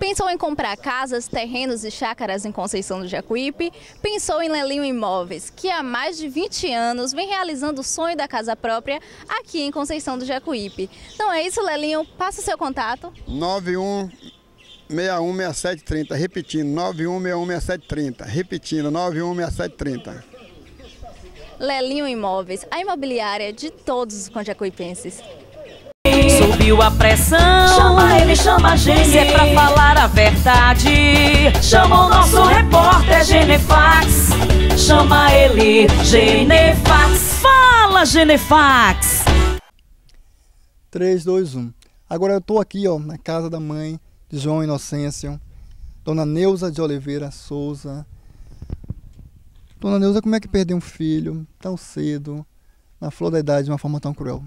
Pensou em comprar casas, terrenos e chácaras em Conceição do Jacuípe? Pensou em Lelinho Imóveis, que há mais de 20 anos vem realizando o sonho da casa própria aqui em Conceição do Jacuípe. Então é isso, Lelinho. Passa o seu contato. 91616730. repetindo, 91616730, repetindo, 916730. Lelinho Imóveis, a imobiliária de todos os conjacuipenses viu a pressão. Chama ele, chama a gente. Se é pra falar a verdade, chama o nosso repórter Genefax. Chama ele, Genefax. Fala, Genefax. 3, 2, 1. Agora eu tô aqui, ó, na casa da mãe de João Inocêncio, Dona Neuza de Oliveira Souza. Dona Neuza, como é que perdeu um filho tão cedo, na flor da idade, de uma forma tão cruel?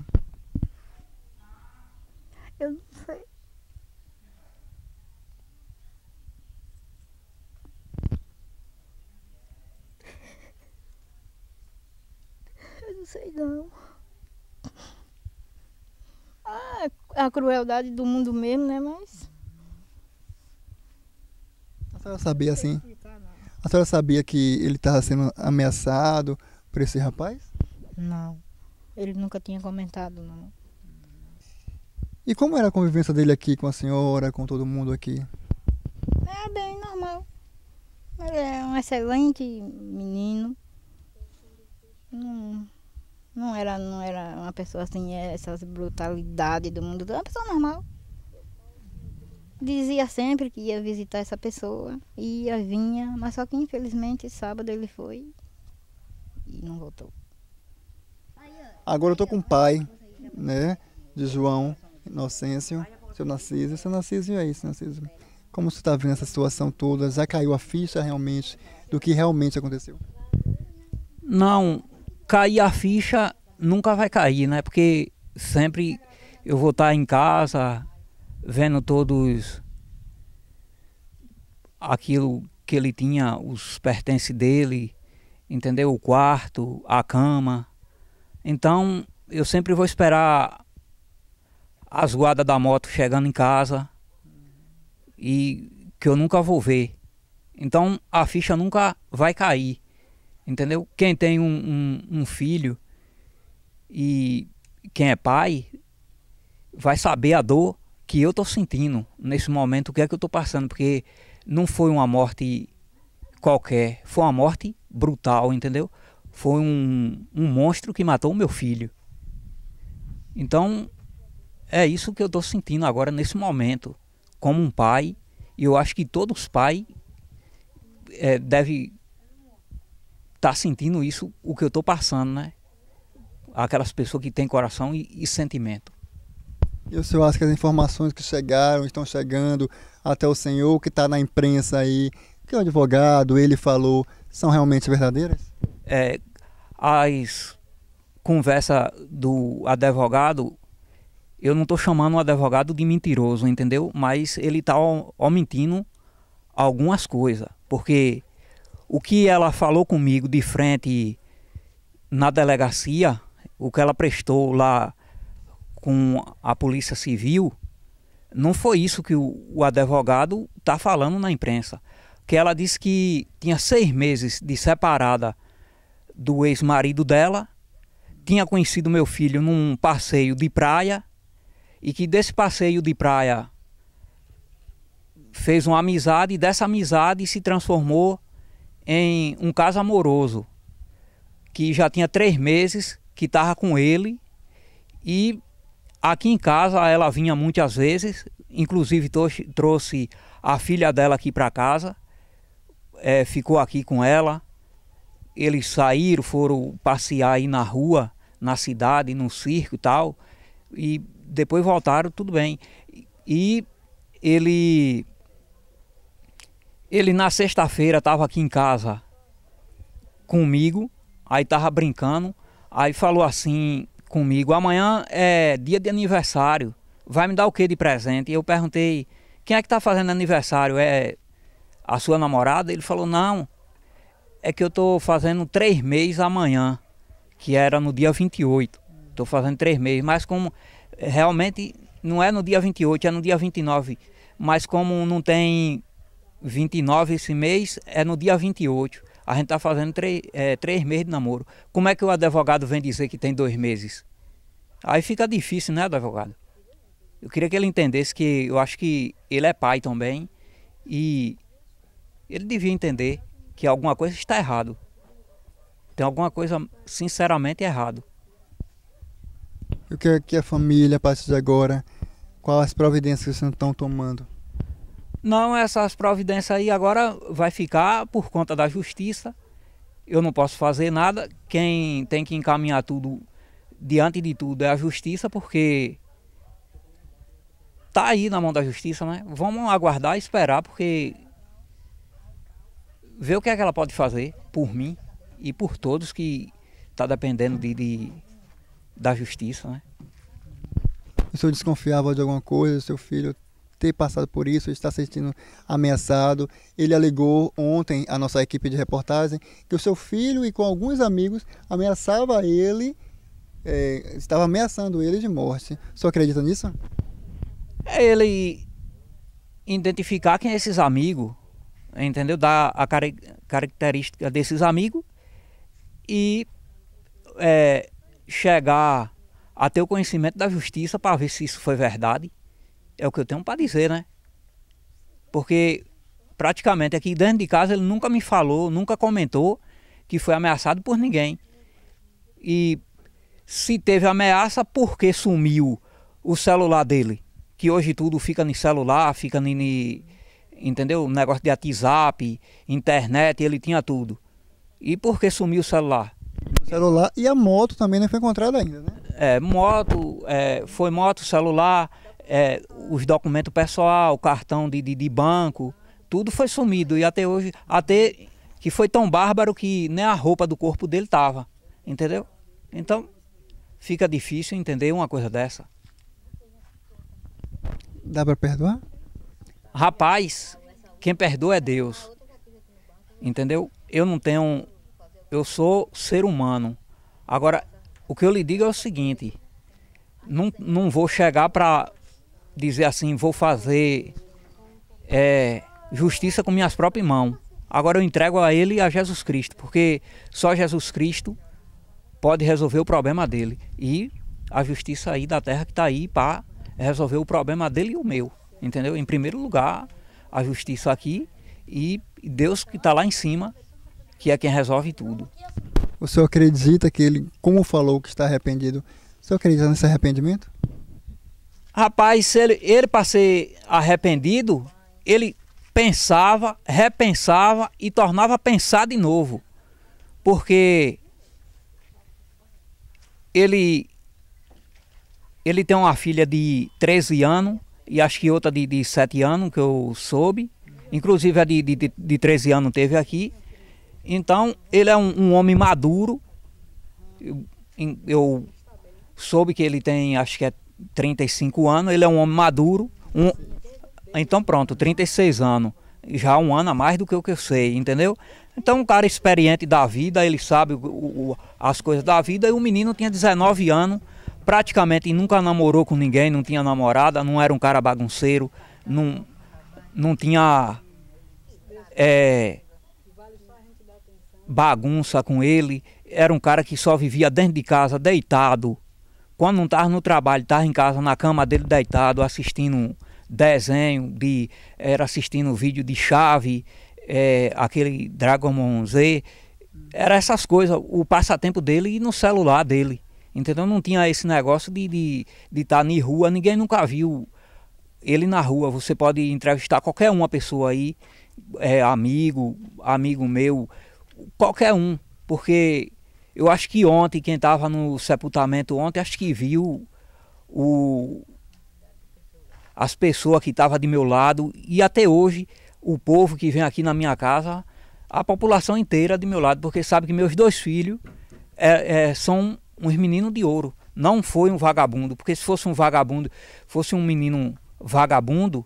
não sei não. Ah, a crueldade do mundo mesmo, né? Mas. A senhora sabia assim? Ah, a senhora sabia que ele estava sendo ameaçado por esse rapaz? Não. Ele nunca tinha comentado, não. E como era a convivência dele aqui com a senhora, com todo mundo aqui? É bem normal. Ele é um excelente menino. Não, não era, não era uma pessoa assim, é, essas brutalidades do mundo. Era uma pessoa normal. Dizia sempre que ia visitar essa pessoa, ia, vinha, mas só que infelizmente sábado ele foi e não voltou. Agora eu tô com o pai, né, de João Inocêncio, seu Narciso. Seu Narciso é isso, Narciso. Como você está vendo essa situação toda? Já caiu a ficha realmente do que realmente aconteceu? Não, cair a ficha nunca vai cair, né? Porque sempre eu vou estar tá em casa vendo todos aquilo que ele tinha, os pertences dele, entendeu? O quarto, a cama. Então eu sempre vou esperar as guardas da moto chegando em casa e que eu nunca vou ver. Então a ficha nunca vai cair. Entendeu? Quem tem um, um, um filho e quem é pai vai saber a dor que eu estou sentindo nesse momento, o que é que eu estou passando, porque não foi uma morte qualquer, foi uma morte brutal, entendeu? Foi um, um monstro que matou o meu filho. Então, é isso que eu estou sentindo agora nesse momento, como um pai, e eu acho que todos os pais é, devem tá sentindo isso, o que eu estou passando, né? Aquelas pessoas que têm coração e, e sentimento. E o senhor acha que as informações que chegaram, estão chegando até o senhor, que está na imprensa aí, que o advogado, ele falou, são realmente verdadeiras? É, as conversa do advogado, eu não estou chamando o advogado de mentiroso, entendeu? Mas ele está omitindo algumas coisas, porque o que ela falou comigo de frente na delegacia, o que ela prestou lá com a Polícia Civil, não foi isso que o, o advogado está falando na imprensa. Que ela disse que tinha seis meses de separada do ex-marido dela, tinha conhecido meu filho num passeio de praia e que desse passeio de praia fez uma amizade e dessa amizade se transformou em um caso amoroso que já tinha três meses que estava com ele e aqui em casa ela vinha muitas vezes, inclusive trouxe a filha dela aqui para casa, é, ficou aqui com ela. Eles saíram, foram passear aí na rua, na cidade, no circo e tal, e depois voltaram, tudo bem. E ele ele na sexta-feira estava aqui em casa comigo, aí tava brincando, aí falou assim comigo: amanhã é dia de aniversário, vai me dar o que de presente? E eu perguntei: quem é que está fazendo aniversário? É a sua namorada? Ele falou: não, é que eu estou fazendo três meses amanhã, que era no dia 28. Estou fazendo três meses, mas como realmente não é no dia 28, é no dia 29. Mas como não tem 29 esse mês, é no dia 28. A gente está fazendo três, é, três meses de namoro. Como é que o advogado vem dizer que tem dois meses? Aí fica difícil, né, advogado? Eu queria que ele entendesse que eu acho que ele é pai também e ele devia entender que alguma coisa está errado. Tem alguma coisa sinceramente errado. O que, é que a família passa agora? Quais as providências que vocês estão tomando? Não, essas providências aí agora vai ficar por conta da justiça. Eu não posso fazer nada. Quem tem que encaminhar tudo diante de tudo é a justiça, porque tá aí na mão da justiça, né? Vamos aguardar e esperar, porque ver o que é que ela pode fazer por mim e por todos que está dependendo de, de da justiça, né? O senhor desconfiava de alguma coisa, seu filho ter passado por isso, está se sentindo ameaçado. Ele alegou ontem à nossa equipe de reportagem que o seu filho e com alguns amigos ameaçava ele, é, estava ameaçando ele de morte. você acredita nisso? É ele identificar quem é esses amigos, entendeu? Dar a car característica desses amigos e é, chegar a ter o conhecimento da justiça para ver se isso foi verdade é o que eu tenho para dizer, né? Porque praticamente aqui dentro de casa ele nunca me falou, nunca comentou que foi ameaçado por ninguém. E se teve ameaça, por que sumiu o celular dele? Que hoje tudo fica no celular, fica no. Entendeu? Negócio de WhatsApp, internet, ele tinha tudo. E por que sumiu o celular? O celular e a moto também não foi encontrada ainda, né? É, moto, é, foi moto, celular é, os documentos pessoal, cartão de, de, de, banco, tudo foi sumido. E até hoje, até que foi tão bárbaro que nem a roupa do corpo dele tava, entendeu? Então fica difícil entender uma coisa dessa. Dá para perdoar? Rapaz, quem perdoa é Deus. Entendeu? Eu não tenho. Eu sou ser humano. Agora, o que eu lhe digo é o seguinte: não, não vou chegar para dizer assim, vou fazer é, justiça com minhas próprias mãos. Agora eu entrego a ele e a Jesus Cristo, porque só Jesus Cristo pode resolver o problema dele. E a justiça aí da terra que está aí para resolver o problema dele e o meu. Entendeu? Em primeiro lugar, a justiça aqui e Deus que está lá em cima, que é quem resolve tudo. O senhor acredita que ele, como falou que está arrependido, o senhor acredita nesse arrependimento? Rapaz, se ele, ele para ser arrependido, ele pensava, repensava e tornava a pensar de novo. Porque ele ele tem uma filha de 13 anos e acho que outra de, de 7 anos, que eu soube. Inclusive a de, de, de 13 anos teve aqui. Então, ele é um, um homem maduro. Eu, eu soube que ele tem, acho que é 35 anos, ele é um homem maduro. Um... Então pronto, 36 anos. Já um ano a mais do que eu que eu sei, entendeu? Então um cara experiente da vida, ele sabe o, o, as coisas da vida, e o menino tinha 19 anos, praticamente nunca namorou com ninguém, não tinha namorada, não era um cara bagunceiro, não, não tinha é, bagunça com ele, era um cara que só vivia dentro de casa, deitado, quando não estava no trabalho, estava em casa, na cama dele deitado, assistindo um desenho, de, era assistindo um vídeo de chave, é, aquele Dragon Ball Z. Era essas coisas, o passatempo dele e no celular dele. Entendeu? Não tinha esse negócio de estar de, de em tá rua, ninguém nunca viu ele na rua. Você pode entrevistar qualquer uma pessoa aí, é, amigo, amigo meu, qualquer um, porque eu acho que ontem, quem estava no sepultamento ontem, acho que viu o, as pessoas que estavam de meu lado e até hoje o povo que vem aqui na minha casa, a população inteira de meu lado, porque sabe que meus dois filhos é, é, são uns meninos de ouro. Não foi um vagabundo, porque se fosse um vagabundo, fosse um menino vagabundo,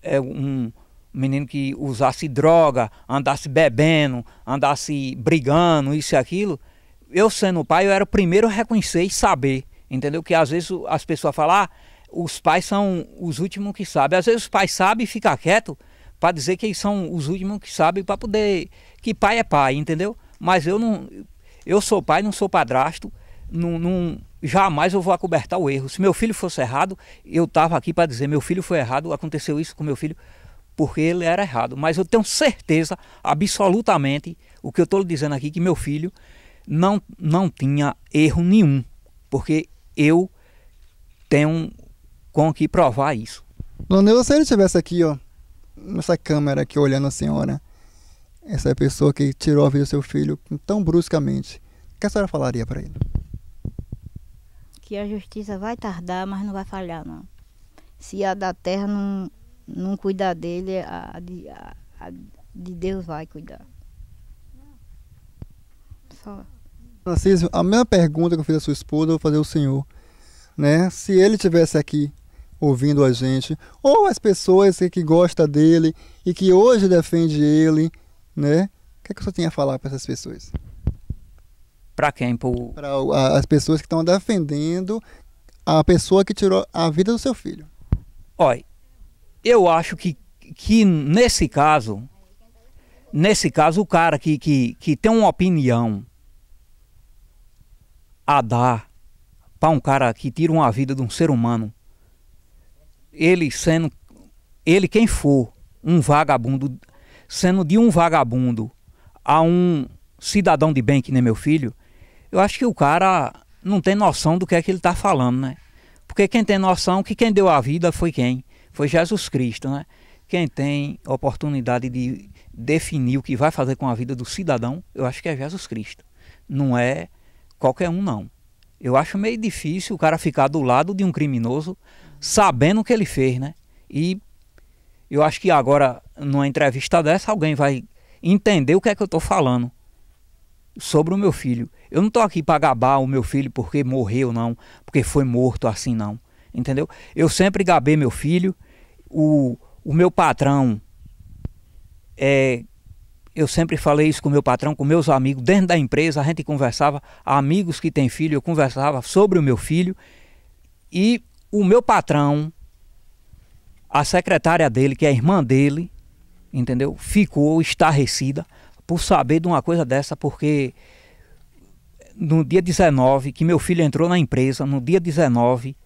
é um, menino que usasse droga, andasse bebendo, andasse brigando, isso e aquilo, eu sendo pai, eu era o primeiro a reconhecer e saber, entendeu? Que às vezes as pessoas falam, ah, os pais são os últimos que sabem. Às vezes os pais sabem e ficam quietos para dizer que eles são os últimos que sabem para poder... Que pai é pai, entendeu? Mas eu não... Eu sou pai, não sou padrasto, não, não jamais eu vou acobertar o erro. Se meu filho fosse errado, eu estava aqui para dizer, meu filho foi errado, aconteceu isso com meu filho porque ele era errado. Mas eu tenho certeza, absolutamente, o que eu estou lhe dizendo aqui, que meu filho não, não tinha erro nenhum, porque eu tenho com que provar isso. Loneu, se ele estivesse aqui, ó, nessa câmera aqui olhando a assim, senhora, né, essa pessoa que tirou a vida do seu filho tão bruscamente, o que a senhora falaria para ele? Que a justiça vai tardar, mas não vai falhar, não. Se a da terra não não cuidar dele, a, a, a, de Deus vai cuidar. Só. a mesma pergunta que eu fiz à sua esposa, eu vou fazer ao senhor. Né? Se ele tivesse aqui ouvindo a gente, ou as pessoas que gostam dele e que hoje defende ele, né? O que, é que você tinha a falar para essas pessoas? Para quem? Para as pessoas que estão defendendo a pessoa que tirou a vida do seu filho. Olha, eu acho que, que nesse caso, nesse caso, o cara que, que, que tem uma opinião a dar para um cara que tira uma vida de um ser humano, ele sendo, ele quem for, um vagabundo, sendo de um vagabundo a um cidadão de bem que nem meu filho, eu acho que o cara não tem noção do que é que ele está falando, né? Porque quem tem noção que quem deu a vida foi quem? foi Jesus Cristo, né? Quem tem oportunidade de definir o que vai fazer com a vida do cidadão, eu acho que é Jesus Cristo. Não é qualquer um, não. Eu acho meio difícil o cara ficar do lado de um criminoso sabendo o que ele fez, né? E eu acho que agora, numa entrevista dessa, alguém vai entender o que é que eu estou falando sobre o meu filho. Eu não estou aqui para gabar o meu filho porque morreu, não, porque foi morto assim, não entendeu? Eu sempre gabei meu filho, o, o meu patrão, é, eu sempre falei isso com meu patrão, com meus amigos, dentro da empresa a gente conversava, amigos que têm filho, eu conversava sobre o meu filho, e o meu patrão, a secretária dele, que é a irmã dele, entendeu? Ficou estarrecida por saber de uma coisa dessa, porque no dia 19, que meu filho entrou na empresa, no dia 19,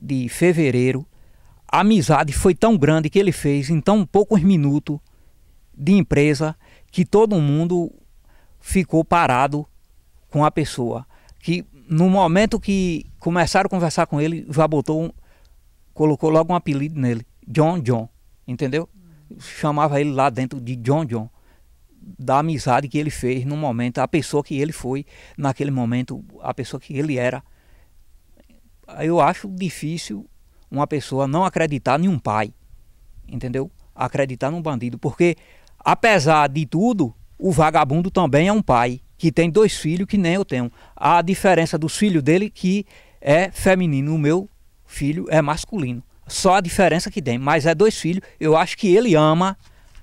de fevereiro, a amizade foi tão grande que ele fez em tão poucos minutos de empresa que todo mundo ficou parado com a pessoa. Que no momento que começaram a conversar com ele, já botou, um, colocou logo um apelido nele, John John, entendeu? Chamava ele lá dentro de John John, da amizade que ele fez no momento, a pessoa que ele foi naquele momento, a pessoa que ele era eu acho difícil uma pessoa não acreditar em um pai, entendeu? Acreditar num bandido, porque apesar de tudo, o vagabundo também é um pai que tem dois filhos que nem eu tenho. A diferença dos filhos dele que é feminino, o meu filho é masculino. Só a diferença que tem, mas é dois filhos. Eu acho que ele ama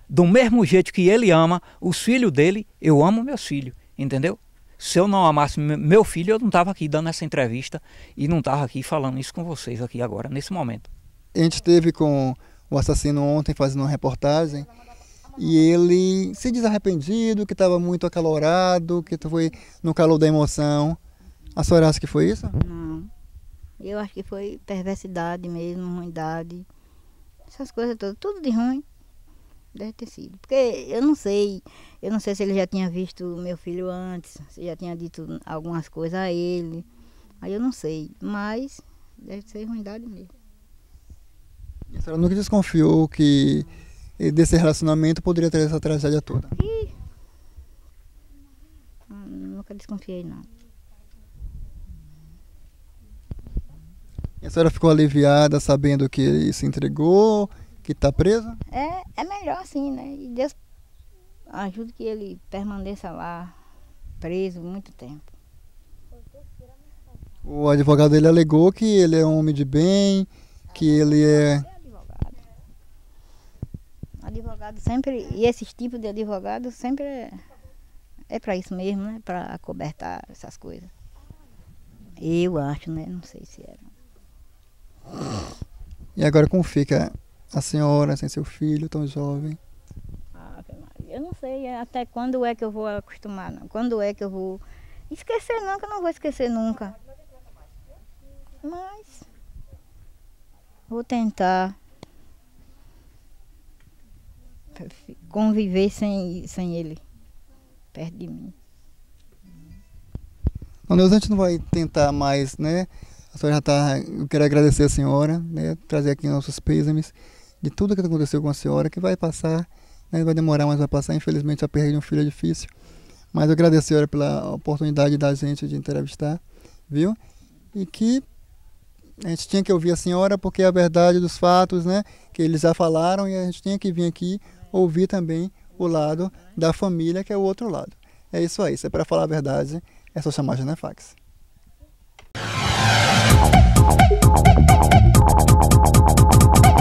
do mesmo jeito que ele ama os filhos dele, eu amo meus filhos, entendeu? Se eu não amasse meu filho, eu não estava aqui dando essa entrevista e não estava aqui falando isso com vocês aqui agora, nesse momento. A gente esteve com o assassino ontem fazendo uma reportagem e ele se desarrependido, que estava muito acalorado, que foi no calor da emoção. A senhora acha que foi isso? Não. Eu acho que foi perversidade mesmo, ruindade, essas coisas todas, tudo de ruim. Deve ter sido. Porque eu não sei. Eu não sei se ele já tinha visto meu filho antes, se já tinha dito algumas coisas a ele. Aí eu não sei. Mas deve ser ruindade mesmo. a senhora nunca desconfiou que desse relacionamento poderia ter essa tragédia toda? E... Hum, nunca desconfiei, não. E a senhora ficou aliviada sabendo que ele se entregou que está presa? É, é melhor assim, né? E Deus ajude que ele permaneça lá preso muito tempo. O advogado dele alegou que ele é um homem de bem, que ah, ele é, é. Advogado. advogado sempre. E esses tipos de advogado sempre é, é para isso mesmo, né? Para cobertar essas coisas. Eu acho, né? Não sei se era. É. E agora como fica a senhora sem seu filho tão jovem. Eu não sei até quando é que eu vou acostumar, não. Quando é que eu vou esquecer, não, que eu não vou esquecer nunca. Mas vou tentar conviver sem, sem ele, perto de mim. Não, Deus, a gente não vai tentar mais, né? A senhora já está. Eu quero agradecer a senhora, né? Trazer aqui nossos pêsames de tudo que aconteceu com a senhora, que vai passar, né, vai demorar, mas vai passar. Infelizmente, a perda de um filho é difícil. Mas eu agradeço a senhora pela oportunidade da gente de entrevistar, viu? E que a gente tinha que ouvir a senhora porque é a verdade dos fatos, né? Que eles já falaram e a gente tinha que vir aqui ouvir também o lado da família, que é o outro lado. É isso aí, se é para falar a verdade, é só chamar a Genefax. Música